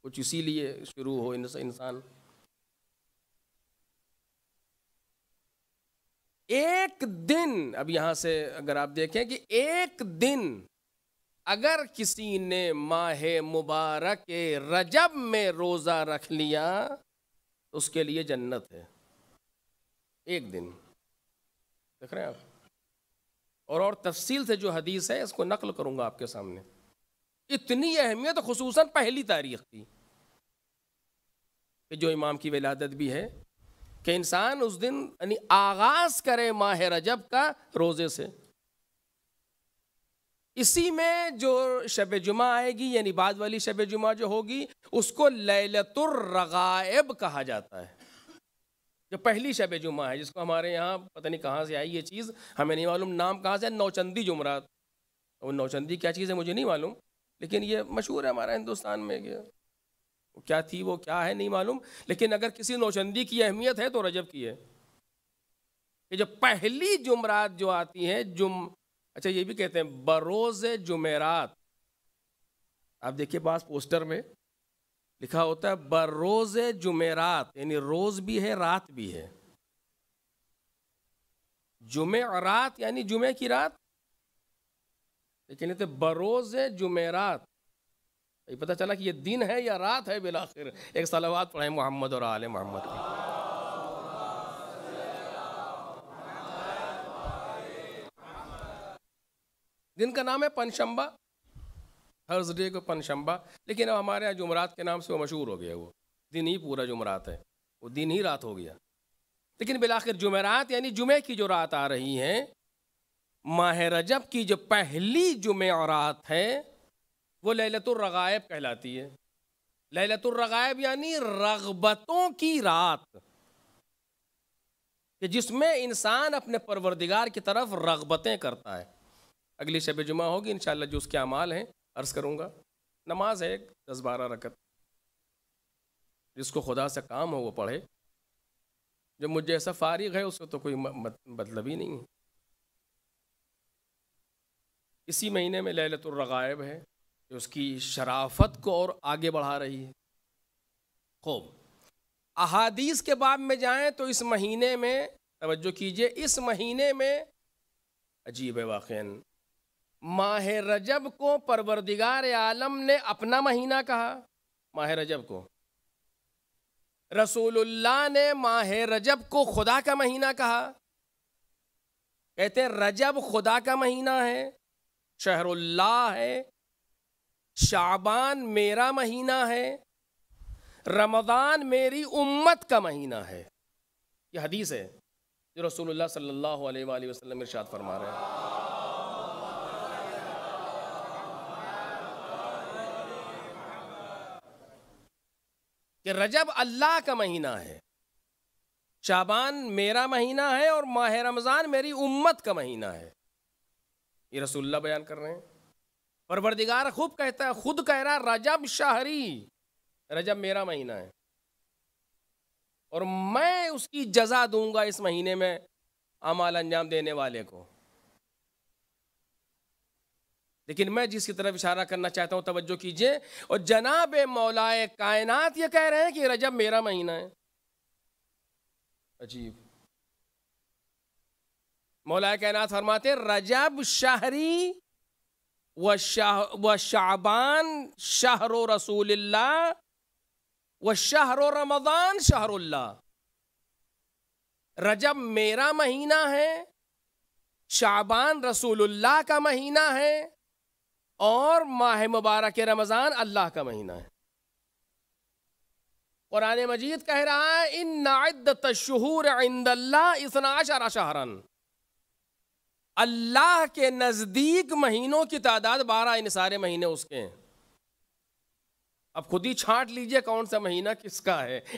कुछ इसीलिए शुरू हो इंसान एक दिन अब यहां से अगर आप देखें कि एक दिन अगर किसी ने माह मुबारक रजब में रोज़ा रख लिया तो उसके लिए जन्नत है एक दिन देख रहे हैं आप और और तफसील से जो हदीस है इसको नकल करूंगा आपके सामने इतनी अहमियत खसूस पहली तारीख की कि जो इमाम की विलादत भी है कि इंसान उस दिन यानी आगाज़ करे माह रजब का रोज़े से इसी में जो शब जुमा आएगी यानी बाद वाली शब जुमा जो होगी उसको लैलतुर्रगायब कहा जाता है जो पहली शब जुमा है जिसको हमारे यहाँ पता नहीं कहाँ से आई ये चीज़ हमें नहीं मालूम नाम कहाँ से है नौचंदी जुमरात वो नौचंदी क्या चीज़ है मुझे नहीं मालूम लेकिन ये मशहूर है हमारा हिंदुस्तान में वो क्या थी वो क्या है नहीं मालूम लेकिन अगर किसी नौचंदी की अहमियत है तो रजब की है कि जो पहली जुमरात जो आती है जुम अच्छा ये भी कहते हैं बरोज़ जुमेरात आप देखिए पास पोस्टर में लिखा होता है बरोज जुमेरात यानी रोज भी है रात भी है जुमे रात यानी जुमे की रात लेकिन इतने बरोज जुमेरात ये पता चला कि ये दिन है या रात है बिलाखिर एक सलावाद पढ़ाए मोहम्मद और आल मोहम्मद की दिन का नाम है पनशंबा थर्सडे को पनशंबा लेकिन अब हमारे यहाँ जुमरात के नाम से वो मशहूर हो गया वो दिन ही पूरा जुमरात है वो दिन ही रात हो गया लेकिन बिलाखिर जुमेरात यानी जुमे की जो रात आ रही है माह रजब की जो पहली जुमे रात है वो ललतुलरगायब कहलाती है ललतुलरगायब यानी रगबतों की रात कि जिसमें इंसान अपने परवरदिगार की तरफ रगबतें करता है अगली शब जुमा होगी इन जो उसके अमाल हैं अर्ज़ करूँगा नमाज है दस बारह रकत जिसको खुदा से काम हो वो पढ़े जो मुझे ऐसा फारिग है उसको तो कोई मतलब ही नहीं है इसी महीने में ललतुलरगायब है जो उसकी शराफत को और आगे बढ़ा रही है खूब अहादीस के बाद में जाएं तो इस महीने में तवज्जो कीजिए इस महीने में अजीब है वाक़ माह रजब को परवरदिगार आलम ने अपना महीना कहा माह रजब को रसूलुल्लाह ने माह रजब को खुदा का महीना कहा कहते रजब खुदा का महीना है शहरुल्लाह है शाबान मेरा महीना है रमज़ान मेरी उम्मत का महीना है यह हदीस है जो रसूलुल्लाह सल्लल्लाहु अलैहि वसल्लम इरशाद फरमा रहे हैं कि रजब अल्लाह का महीना है शाबान मेरा महीना है और माह रमज़ान मेरी उम्मत का महीना है ये रसुल्ला बयान कर रहे हैं परवरदिगार खूब कहता है खुद कह रहा रजब शहरी रजब मेरा महीना है और मैं उसकी जजा दूंगा इस महीने में अमाल अंजाम देने वाले को लेकिन मैं जिसकी तरफ इशारा करना चाहता हूँ तवज्जो कीजिए और जनाब मौलाए कायनात ये कह रहे हैं कि रजब मेरा महीना है अजीब मौलाए कायनात फरमाते रजब शाहरी व शाह व शाबान शाहर रसूल व शाहर रमदान शाहरुल्ला रजब मेरा महीना है शाबान रसूलुल्लाह का महीना है और माह मुबारक रमज़ान अल्लाह का महीना है कुरान मजीद कह रहा है इन नायद शहूर इंदल्ला इसनाशरा शहरन अल्लाह के नज़दीक महीनों की तादाद बारह इन सारे महीने उसके हैं अब खुद ही छांट लीजिए कौन सा महीना किसका है